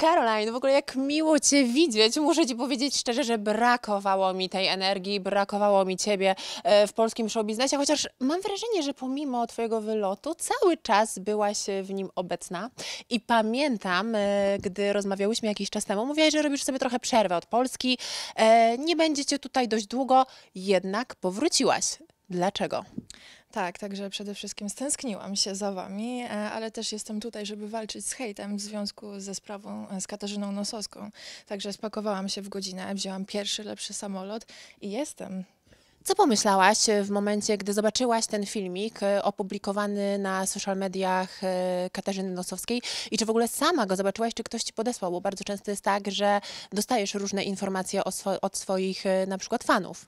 Caroline, w ogóle jak miło Cię widzieć. Muszę Ci powiedzieć szczerze, że brakowało mi tej energii, brakowało mi Ciebie e, w polskim showbiznesie, chociaż mam wrażenie, że pomimo Twojego wylotu cały czas byłaś e, w nim obecna. I pamiętam, e, gdy rozmawiałyśmy jakiś czas temu, mówiłaś, że robisz sobie trochę przerwę od Polski, nie będziecie tutaj dość długo, jednak powróciłaś. Dlaczego? Tak, także przede wszystkim stęskniłam się za wami, e, ale też jestem tutaj, żeby walczyć z hejtem w związku ze sprawą e, z Katarzyną Nosowską. Także spakowałam się w godzinę, wzięłam pierwszy lepszy samolot i jestem. Co pomyślałaś e, w momencie, gdy zobaczyłaś ten filmik opublikowany na social mediach Katarzyny Nosowskiej i czy w ogóle sama go zobaczyłaś, czy ktoś ci podesłał? Bo bardzo często jest tak, że dostajesz różne informacje od swoich na przykład fanów.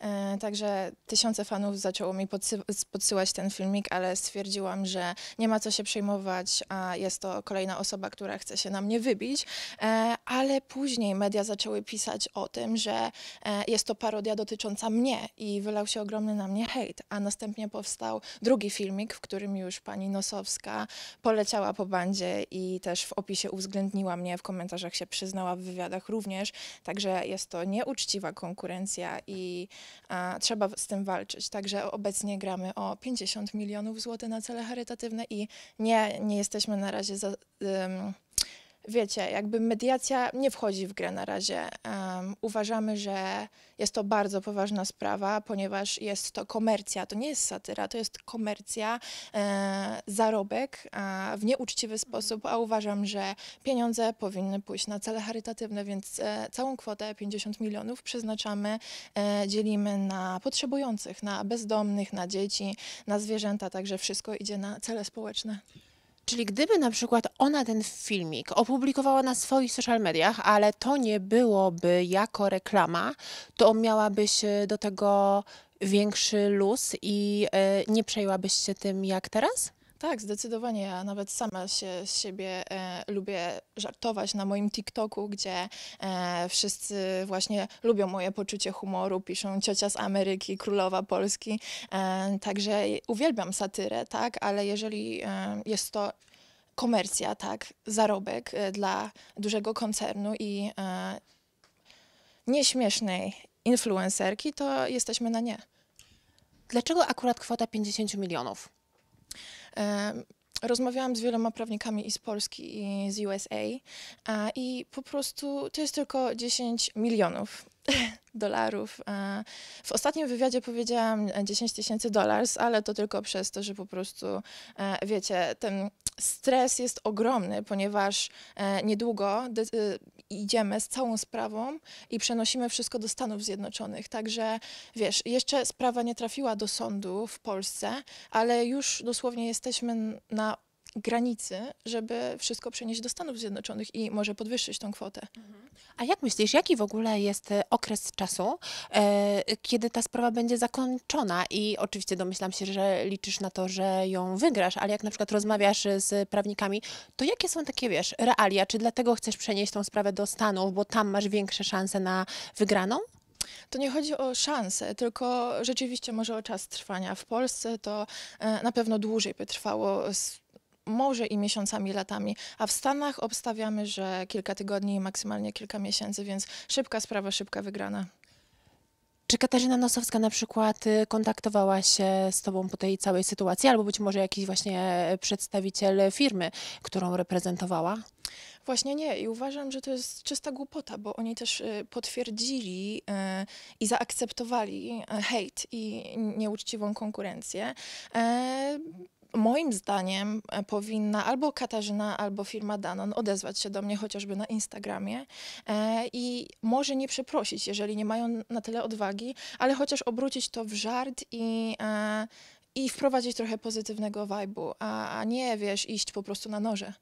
E, także tysiące fanów zaczęło mi podsy podsyłać ten filmik, ale stwierdziłam, że nie ma co się przejmować, a jest to kolejna osoba, która chce się na mnie wybić. E, ale później media zaczęły pisać o tym, że e, jest to parodia dotycząca mnie i wylał się ogromny na mnie hejt. A następnie powstał drugi filmik, w którym już pani Nosowska poleciała po bandzie i też w opisie uwzględniła mnie, w komentarzach się przyznała, w wywiadach również. Także jest to nieuczciwa konkurencja i a, trzeba z tym walczyć. Także obecnie gramy o 50 milionów złotych na cele charytatywne i nie, nie jesteśmy na razie za, wiecie, jakby mediacja nie wchodzi w grę na razie. Um, uważamy, że jest to bardzo poważna sprawa, ponieważ jest to komercja, to nie jest satyra, to jest komercja, e, zarobek e, w nieuczciwy mhm. sposób, a uważam, że pieniądze powinny pójść na cele charytatywne, więc e, całą kwotę 50 milionów przeznaczamy, e, dzielimy na potrzebujących, na bezdomnych, na dzieci, na zwierzęta, także wszystko idzie na cele społeczne. Czyli gdyby na przykład ona ten filmik opublikowała na swoich social mediach, ale to nie byłoby jako reklama, to miałabyś do tego większy luz i e, nie przejęłabyś się tym jak teraz? Tak, zdecydowanie. Ja nawet sama się z siebie e, lubię żartować na moim TikToku, gdzie e, wszyscy właśnie lubią moje poczucie humoru, piszą ciocia z Ameryki, królowa Polski. E, także uwielbiam satyrę, tak, ale jeżeli e, jest to komercja, tak, zarobek e, dla dużego koncernu i e, nieśmiesznej influencerki, to jesteśmy na nie. Dlaczego akurat kwota 50 milionów? Rozmawiałam z wieloma prawnikami i z Polski, i z USA, i po prostu to jest tylko 10 milionów dolarów. E, w ostatnim wywiadzie powiedziałam 10 e, tysięcy dolarów, ale to tylko przez to, że po prostu, e, wiecie, ten stres jest ogromny, ponieważ niedługo idziemy z całą sprawą i przenosimy wszystko do Stanów Zjednoczonych. Także wiesz, jeszcze sprawa nie trafiła do sądu w Polsce, ale już dosłownie jesteśmy na granicy, żeby wszystko przenieść do Stanów Zjednoczonych i może podwyższyć tą kwotę. A jak myślisz, jaki w ogóle jest e, okres czasu, e, kiedy ta sprawa będzie zakończona? I oczywiście domyślam się, że liczysz na to, że ją wygrasz, ale jak na przykład rozmawiasz e, z prawnikami, to jakie są takie, wiesz, realia? Czy dlatego chcesz przenieść tą sprawę do Stanów, bo tam masz większe szanse na wygraną? To nie chodzi o szanse, tylko rzeczywiście może o czas trwania. W Polsce to na pewno dłużej by trwało może i miesiącami, latami, a w Stanach obstawiamy, że kilka tygodni, maksymalnie kilka miesięcy, więc szybka sprawa, szybka wygrana. Czy Katarzyna Nosowska na przykład y, kontaktowała się z Tobą po tej całej sytuacji, albo być może jakiś właśnie przedstawiciel firmy, którą reprezentowała? Właśnie nie i uważam, że to jest czysta głupota, bo oni też y, potwierdzili y, i zaakceptowali hejt i nieuczciwą konkurencję e, Moim zdaniem e, powinna albo Katarzyna, albo firma Danon odezwać się do mnie chociażby na Instagramie e, i może nie przeprosić, jeżeli nie mają na tyle odwagi, ale chociaż obrócić to w żart i e, i wprowadzić trochę pozytywnego vibe'u, a, a nie, wiesz, iść po prostu na noże.